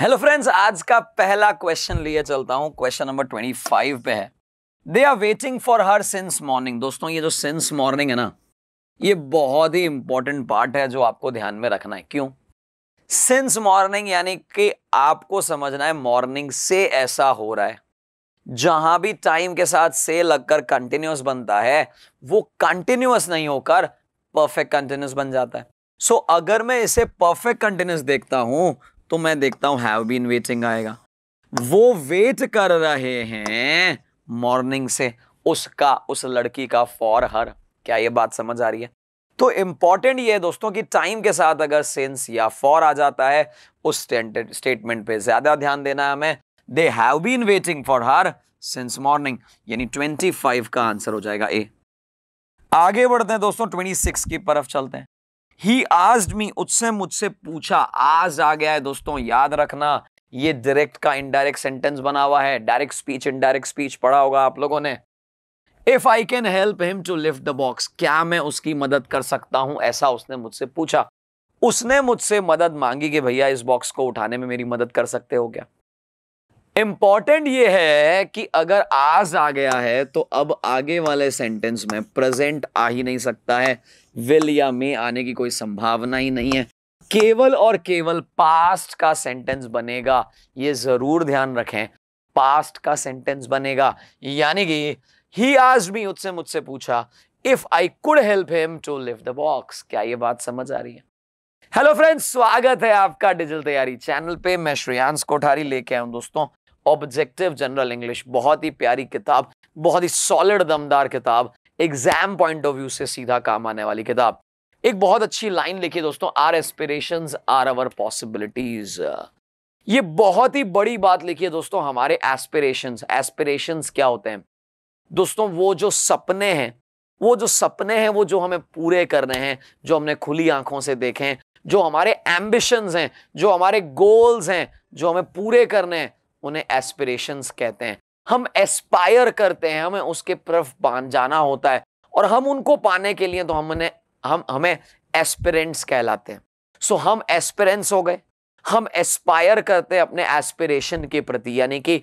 hello friends आज का पहला क्वेश्चन लिए चलता हूं क्वेश्चन नंबर ट्वेंटी फाइव पे है they are waiting for her since morning दोस्तों ये जो सिंस मॉर्निंग है ना ये बहुत ही इंपॉर्टेंट पार्ट है जो आपको ध्यान में रखना है क्यों सिंस मॉर्निंग यानी कि आपको समझना है मॉर्निंग से ऐसा हो रहा है जहां भी टाइम के साथ से लगकर कंटिन्यूस बनता है वो कंटिन्यूस नहीं होकर परफेक्ट कंटिन्यूस बन जाता है सो so, अगर मैं इसे परफेक्ट कंटिन्यूस देखता हूं तो मैं देखता हूं हैव बीन वेटिंग आएगा वो वेट कर रहे हैं मॉर्निंग से उसका उस लड़की का फॉर हर क्या ये बात समझ आ रही है तो इंपॉर्टेंट ये है दोस्तों कि टाइम के साथ अगर सेंस या फॉर आ जाता है उस स्टेटमेंट पे ज्यादा ध्यान देना है हमें they have been waiting for her since morning यानी 25 का आंसर हो जाएगा ए आगे बढ़ते हैं दोस्तों 26 की तरफ चलते हैं ही आज मी उससे मुझसे पूछा आज आ गया है दोस्तों याद रखना ये डायरेक्ट का इनडायरेक्ट सेंटेंस बना हुआ है डायरेक्ट स्पीच इनडायरेक्ट स्पीच पढ़ा होगा आप लोगों ने if I can help him to lift the box क्या मैं उसकी मदद कर सकता हूं ऐसा उसने मुझसे पूछा उसने मुझसे मदद मांगी कि भैया इस बॉक्स को उठाने में मेरी मदद कर सकते हो क्या इंपॉर्टेंट ये है कि अगर आज आ गया है तो अब आगे वाले सेंटेंस में प्रेजेंट आ ही नहीं सकता है विल या मे आने की कोई संभावना ही नहीं है केवल और केवल पास्ट का सेंटेंस बनेगा ये जरूर ध्यान रखें पास्ट का सेंटेंस बनेगा यानी कि ही आज भी उससे मुझसे पूछा if I could help him to live the box क्या ये बात समझ आ रही है हेलो फ्रेंड्स स्वागत है आपका डिजिटल तैयारी चैनल पे मैं श्रेयांश कोठारी लेके आया हूं दोस्तों ऑब्जेक्टिव जनरल इंग्लिश बहुत ही प्यारी किताब बहुत ही सॉलिड दमदार किताब एग्जाम पॉइंट ऑफ व्यू से सीधा काम आने वाली किताब एक बहुत अच्छी लाइन लिखी दोस्तों our aspiration are our possibilities ये बहुत ही बड़ी बात लिखी है दोस्तों हमारे एस्पिरेशन एस्पिरेशन क्या होते हैं दोस्तों वो जो सपने हैं वो जो सपने हैं वो जो हमें पूरे करने हैं जो हमने खुली आंखों से देखे हैं जो हमारे एम्बिशंस हैं जो हमारे गोल्स हैं जो हमें पूरे करने हैं उन्हें एस्पिरेशंस कहते हैं हम एस्पायर करते हैं हमें उसके तरफ जाना होता है और हम उनको पाने के लिए तो हम उन्हें हम हमें एस्पिरेंट्स कहलाते हैं सो हम एस्पिरेंट्स हो गए हम एस्पायर करते हैं अपने एस्पिरेशन के प्रति यानी कि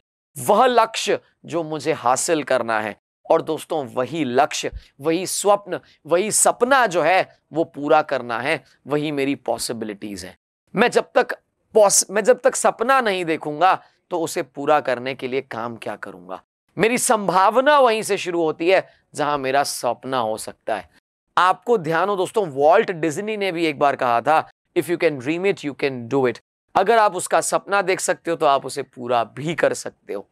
वह लक्ष्य जो मुझे हासिल करना है और दोस्तों वही लक्ष्य वही स्वप्न वही सपना जो है वो पूरा करना है वही मेरी पॉसिबिलिटीज है मैं जब तक मैं जब तक सपना नहीं देखूंगा तो उसे पूरा करने के लिए काम क्या करूंगा मेरी संभावना वहीं से शुरू होती है जहां मेरा सपना हो सकता है आपको ध्यान हो दोस्तों वॉल्ट डिज्नी ने भी एक बार कहा था if you can dream it you can do it अगर आप उसका सपना देख सकते हो तो आप उसे पूरा भी कर सकते हो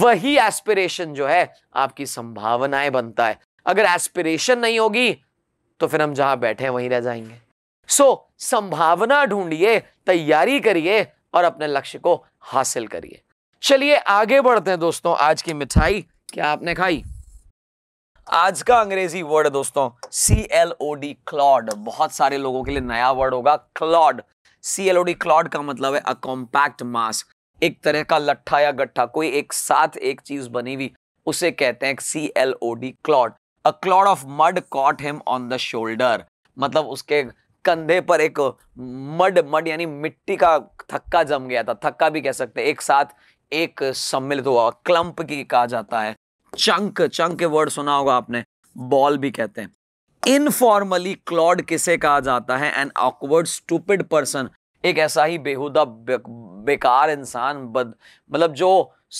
वही एस्पिरेशन जो है आपकी संभावनाएं बनता है अगर एस्पिरेशन नहीं होगी तो फिर हम जहां बैठे हैं वहीं रह जाएंगे सो so, संभावना ढूंढिए तैयारी करिए और अपने लक्ष्य को हासिल करिए चलिए आगे बढ़ते हैं दोस्तों आज की मिठाई क्या आपने खाई आज का अंग्रेजी वर्ड दोस्तों C L O D clod बहुत सारे लोगों के लिए नया वर्ड होगा clod C L O D clod का मतलब है अ कॉम्पैक्ट मास एक तरह का लट्ठा या गट्ठा कोई एक साथ एक चीज बनी हुई उसे कहते हैं C L O D clod a clod of mud caught him on the shoulder मतलब उसके कंधे पर एक मड मड यानी मिट्टी का थक्का जम गया था थक्का भी कह सकते हैं एक साथ एक सम्मिलित हुआ क्लम्प की कहा जाता है चंक चंक के वर्ड सुना होगा आपने बॉल भी कहते हैं इनफॉर्मली क्लॉड किसे कहा जाता है एन ऑकवर्ड स्टूपिड पर्सन एक ऐसा ही बेहुदा बे, बेकार इंसान बद मतलब जो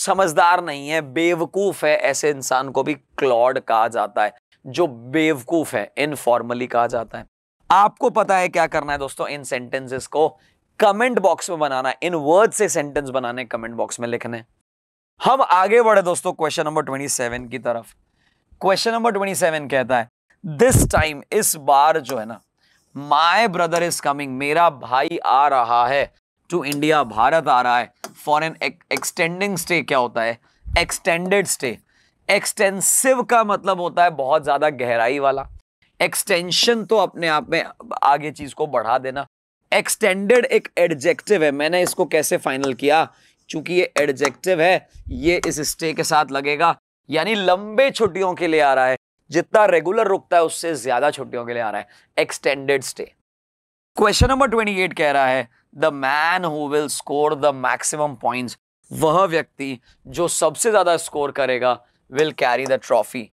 समझदार नहीं है बेवकूफ है ऐसे इंसान को भी क्लॉड कहा जाता है जो बेवकूफ है इनफॉर्मली कहा जाता है आपको पता है क्या करना है दोस्तों इन सेंटेंसेस को कमेंट बॉक्स में बनाना इन वर्ड से सेंटेंस बनाने कमेंट बॉक्स में लिखने हम आगे बढ़े दोस्तों क्वेश्चन नंबर ट्वेंटी सेवन की तरफ क्वेश्चन नंबर ट्वेंटी सेवन कहता है दिस टाइम इस बार जो है ना माय ब्रदर इज कमिंग मेरा भाई आ रहा है टू इंडिया भारत आ रहा है फॉर एन एक्सटेंडिंग स्टे क्या होता है एक्सटेंडेड स्टे एक्सटेंसिव का मतलब होता है बहुत ज़्यादा गहराई वाला एक्सटेंशन तो अपने आप में आगे चीज को बढ़ा देना एक्सटेंडेड एक एडजेक्टिव है मैंने इसको कैसे फाइनल किया चूंकि ये एडजेक्टिव है ये इस स्टे के साथ लगेगा यानी लंबे छुट्टियों के लिए आ रहा है जितना रेगुलर रुकता है उससे ज्यादा छुट्टियों के लिए आ रहा है extended stay question number twenty eight कह रहा है the man who will score the maximum points वह व्यक्ति जो सबसे ज्यादा स्कोर करेगा विल कैरी द ट्रॉफी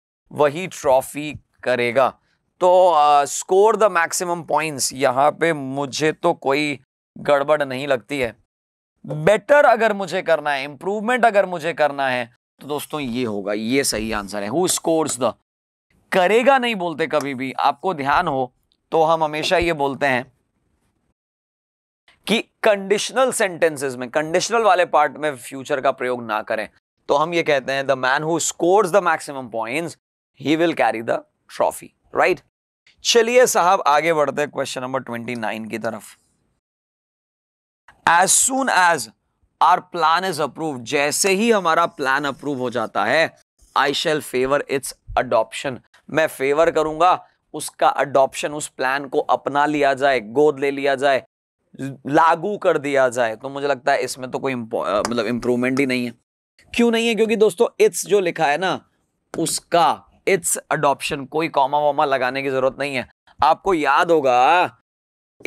वही ट्रॉफी करेगा तो स्कोर द मैक्सिमम पॉइंट्स यहाँ पे मुझे तो कोई गड़बड़ नहीं लगती है बेटर अगर मुझे करना है इंप्रूवमेंट अगर मुझे करना है तो दोस्तों ये होगा ये सही आंसर है हु स्कोर्स द करेगा नहीं बोलते कभी भी आपको ध्यान हो तो हम हमेशा ये बोलते हैं कि कंडीशनल सेंटेंसेस में कंडीशनल वाले पार्ट में फ्यूचर का प्रयोग ना करें तो हम ये कहते हैं the man who scores the maximum points he will carry the trophy right चलिए साहब आगे बढ़ते हैं क्वेश्चन नंबर ट्वेंटी नाइन की तरफ as soon as our plan is approve जैसे ही हमारा प्लान अप्रूव हो जाता है I shall favour its adoption मैं फेवर करूंगा उसका अडॉप्शन उस प्लान को अपना लिया जाए गोद ले लिया जाए लागू कर दिया जाए तो मुझे लगता है इसमें तो कोई मतलब इंप्रूवमेंट ही नहीं है क्यों नहीं है क्योंकि दोस्तों इट्स जो लिखा है ना उसका इट्स अडोप्शन कोई कॉमा वामा लगाने की जरूरत नहीं है आपको याद होगा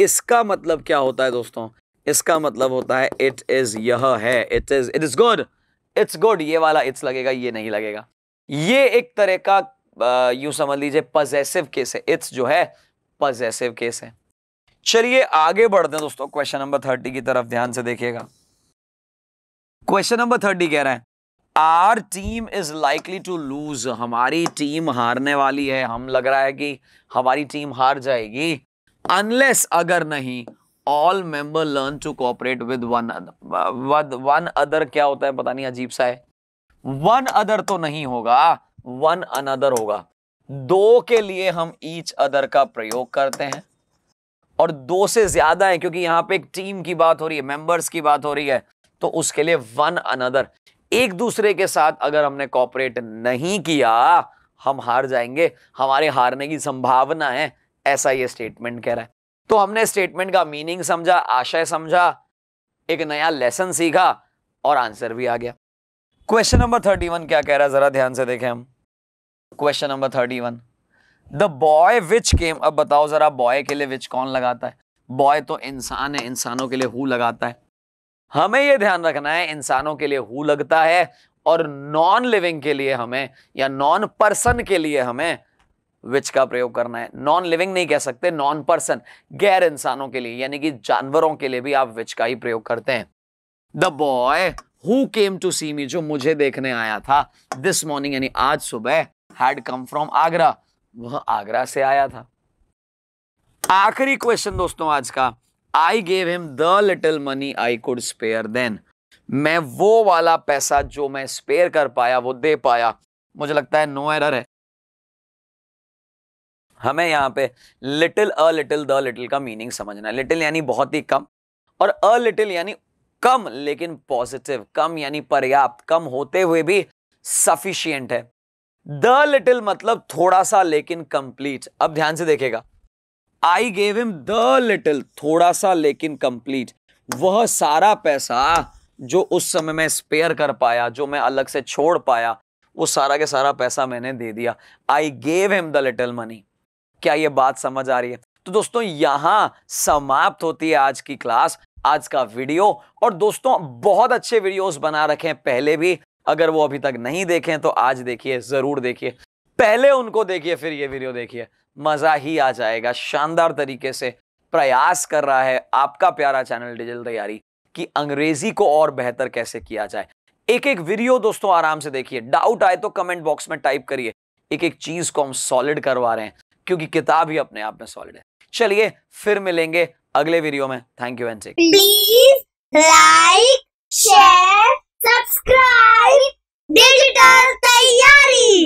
इसका मतलब क्या होता है दोस्तों इसका मतलब होता है इट इज यह है it is it is good it's good ये वाला इट्स लगेगा ये नहीं लगेगा ये एक तरह का यू समझ लीजिए पजेसिव केस है इट्स जो है पजेसिव केस है चलिए आगे बढ़ते हैं दोस्तों क्वेश्चन नंबर थर्टी की तरफ ध्यान से देखिएगा क्वेश्चन नंबर थर्टी कह रहा है our team is likely to lose हमारी टीम हारने वाली है हम लग रहा है कि हमारी टीम हार जाएगी अनलेस अगर नहीं all member learn to cooperate with one one other क्या होता है पता नहीं अजीब सा है वन अदर तो नहीं होगा वन अनदर होगा दो के लिए हम ईच अदर का प्रयोग करते हैं और दो से ज्यादा है क्योंकि यहां पे एक टीम की बात हो रही है मेंबर्स की बात हो रही है तो उसके लिए वन अनदर एक दूसरे के साथ अगर हमने कॉपरेट नहीं किया हम हार जाएंगे हमारे हारने की संभावना है ऐसा ये स्टेटमेंट कह रहा है तो हमने स्टेटमेंट का मीनिंग समझा आशय समझा एक नया लेसन सीखा और आंसर भी आ गया क्वेश्चन नंबर थर्टी वन क्या कह रहा है जरा ध्यान से देखें हम question number thirty one the boy which came अब बताओ जरा बॉय के लिए विच कौन लगाता है बॉय तो इंसान है इंसानों के लिए हु लगाता है हमें यह ध्यान रखना है इंसानों के लिए हु लगता है और नॉन लिविंग के लिए हमें या नॉन पर्सन के लिए हमें विच का प्रयोग करना है नॉन लिविंग नहीं कह सकते नॉन पर्सन गैर इंसानों के लिए यानी कि जानवरों के लिए भी आप विच का ही प्रयोग करते हैं the boy who came to see me जो मुझे देखने आया था दिस मॉर्निंग यानी आज सुबह हैड कम फ्रॉम आगरा वह आगरा से आया था आखिरी क्वेश्चन दोस्तों आज का I gave him the little money I could spare then मैं वो वाला पैसा जो मैं स्पेयर कर पाया वो दे पाया मुझे लगता है नो एरर है हमें यहाँ पे little a little the little का मीनिंग समझना है लिटिल यानी बहुत ही कम और अ लिटिल यानी कम लेकिन पॉजिटिव कम यानी पर्याप्त कम होते हुए भी सफिशियंट है द लिटिल मतलब थोड़ा सा लेकिन कंप्लीट अब ध्यान से देखेगा I gave him the little थोड़ा सा लेकिन कंप्लीट वह सारा पैसा जो उस समय मैं स्पेयर कर पाया जो मैं अलग से छोड़ पाया वो सारा के सारा पैसा मैंने दे दिया I gave him the little money क्या ये बात समझ आ रही है तो दोस्तों यहाँ समाप्त होती है आज की क्लास आज का वीडियो और दोस्तों बहुत अच्छे वीडियोस बना रखे हैं पहले भी अगर वो अभी तक नहीं देखे तो आज देखिए जरूर देखिए पहले उनको देखिए फिर ये वीडियो देखिए मज़ा ही आ जाएगा शानदार तरीके से प्रयास कर रहा है आपका प्यारा चैनल डिजिटल तैयारी कि अंग्रेजी को और बेहतर कैसे किया जाए एक एक वीडियो दोस्तों आराम से देखिए डाउट आए तो कमेंट बॉक्स में टाइप करिए एक एक चीज को हम सॉलिड करवा रहे हैं क्योंकि किताब ही अपने आप में सॉलिड है चलिए फिर मिलेंगे अगले वीडियो में thank you and please like share subscribe digital तैयारी